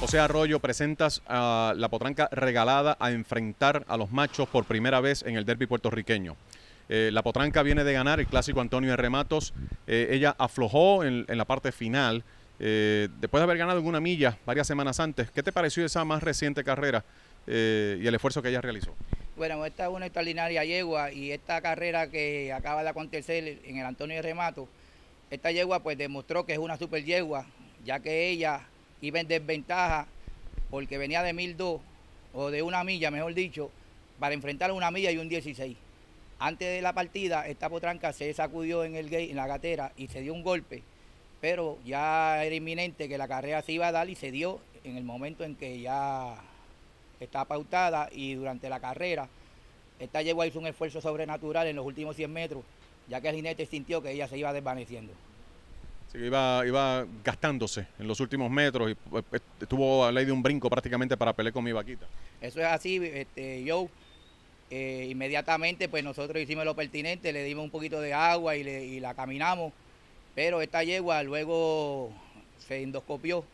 José Arroyo, presentas a la potranca regalada a enfrentar a los machos por primera vez en el derby puertorriqueño. Eh, la potranca viene de ganar el clásico Antonio de Rematos. Eh, ella aflojó en, la parte final. Eh, después de haber ganado en una milla varias semanas antes, ¿qué te pareció esa más reciente carrera y el esfuerzo que ella realizó? Bueno, esta es una extraordinaria yegua y esta carrera que acaba de acontecer en el Antonio de esta yegua pues demostró que es una super yegua, ya que ella iba en desventaja porque venía de 1002 o de una milla, mejor dicho, para enfrentar una milla y un 16. Antes de la partida, esta potranca se sacudió en el la gatera y se dio un golpe, pero ya era inminente que la carrera se iba a dar y se dio en el momento en que ya está pautada y durante la carrera. Esta a hacer un esfuerzo sobrenatural en los últimos 100 metros, ya que el jinete sintió que ella se iba desvaneciendo iba, gastándose en los últimos metros y pues, pues, estuvo a ley de un brinco prácticamente para pelear con mi vaquita. Eso es así, yo este, eh, inmediatamente pues nosotros hicimos lo pertinente, le dimos un poquito de agua y, la caminamos, pero esta yegua luego se endoscopió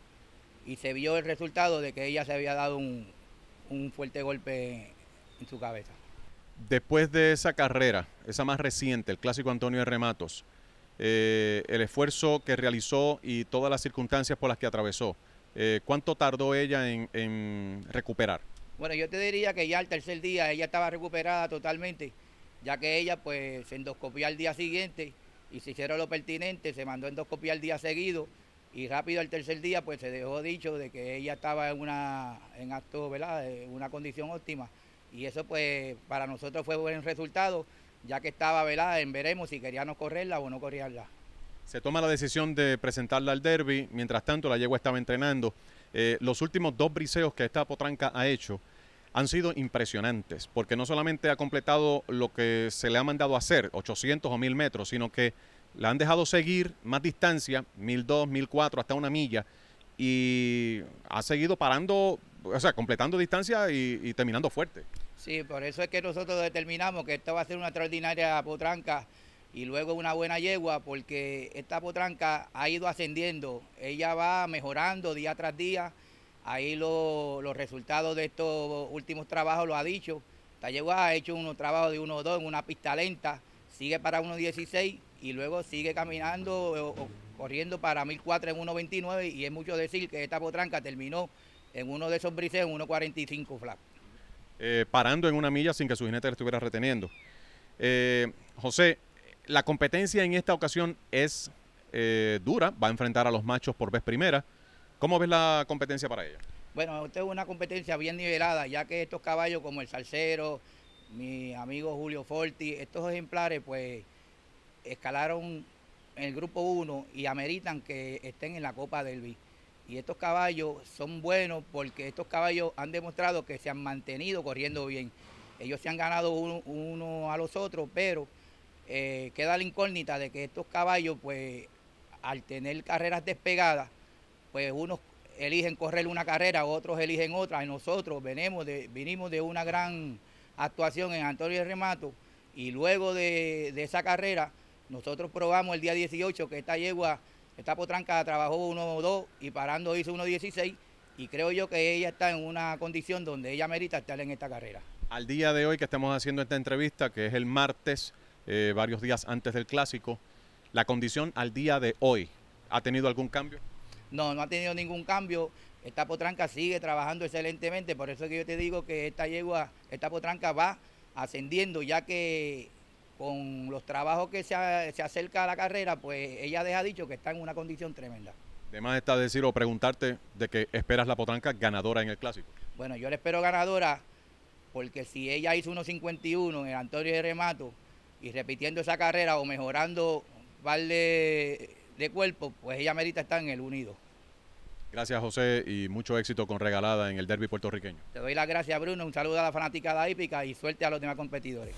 y se vio el resultado de que ella se había dado un, un fuerte golpe en su cabeza. Después de esa carrera, esa más reciente, el clásico Antonio R. Matos, eh, el esfuerzo que realizó y todas las circunstancias por las que atravesó. Eh, ¿Cuánto tardó ella en, recuperar? Bueno, yo te diría que ya al tercer día ella estaba recuperada totalmente, ya que ella pues se endoscopió al día siguiente y se hicieron lo pertinente, se mandó endoscopiar al día seguido y rápido al tercer día pues se dejó dicho de que ella estaba en una en acto, ¿verdad? En eh, una condición óptima y eso pues para nosotros fue buen resultado ya que estaba velada en veremos si queríamos correrla o no correrla. Se toma la decisión de presentarla al derby, mientras tanto la yegua estaba entrenando. Eh, los últimos dos briseos que esta potranca ha hecho han sido impresionantes, porque no solamente ha completado lo que se le ha mandado hacer, 800 o 1000 metros, sino que la han dejado seguir más distancia, 1002, 1004, hasta una milla, y ha seguido parando, o sea, completando distancia y terminando fuerte. Sí, por eso es que nosotros determinamos que esto va a ser una extraordinaria potranca y luego una buena yegua, porque esta potranca ha ido ascendiendo, ella va mejorando día tras día. Ahí los resultados de estos últimos trabajos lo ha dicho. Esta yegua ha hecho unos trabajos de 1-2 en una pista lenta, sigue para 1.16 y luego sigue caminando o, corriendo para 1.4 en 1.29 y es mucho decir que esta potranca terminó en uno de esos briseos, en 1.45 flat. Eh, parando en una milla sin que su jinete le estuviera reteniendo. Eh, José, la competencia en esta ocasión es eh, dura, va a enfrentar a los machos por vez primera. ¿Cómo ves la competencia para ella? Bueno, usted es una competencia bien nivelada, ya que estos caballos como el Salcero, mi amigo Julio Forti, estos ejemplares pues escalaron en el grupo 1 y ameritan que estén en la Copa del B. Y estos caballos son buenos porque estos caballos han demostrado que se han mantenido corriendo bien. Ellos se han ganado uno, a los otros, pero eh, queda la incógnita de que estos caballos, pues al tener carreras despegadas, pues unos eligen correr una carrera, otros eligen otra. Y nosotros venimos de, vinimos de una gran actuación en Antonio de Remato y luego de, de esa carrera, nosotros probamos el día 18 que esta yegua esta potranca trabajó 1-2 y parando hizo 1-16 y creo yo que ella está en una condición donde ella merita estar en esta carrera. Al día de hoy que estamos haciendo esta entrevista, que es el martes, eh, varios días antes del clásico, la condición al día de hoy, ¿ha tenido algún cambio? No, no ha tenido ningún cambio. Esta potranca sigue trabajando excelentemente, por eso que yo te digo que esta yegua, esta potranca va ascendiendo, ya que con los trabajos que se, acerca a la carrera, pues ella deja dicho que está en una condición tremenda. Además está decir o preguntarte de que esperas la potranca ganadora en el clásico. Bueno, yo la espero ganadora porque si ella hizo 51 en el Antonio de Remato y repitiendo esa carrera o mejorando par de, cuerpo, pues ella merita estar en el unido. Gracias José y mucho éxito con Regalada en el derby puertorriqueño. Te doy las gracias Bruno, un saludo a la fanática de la hípica y suerte a los demás competidores.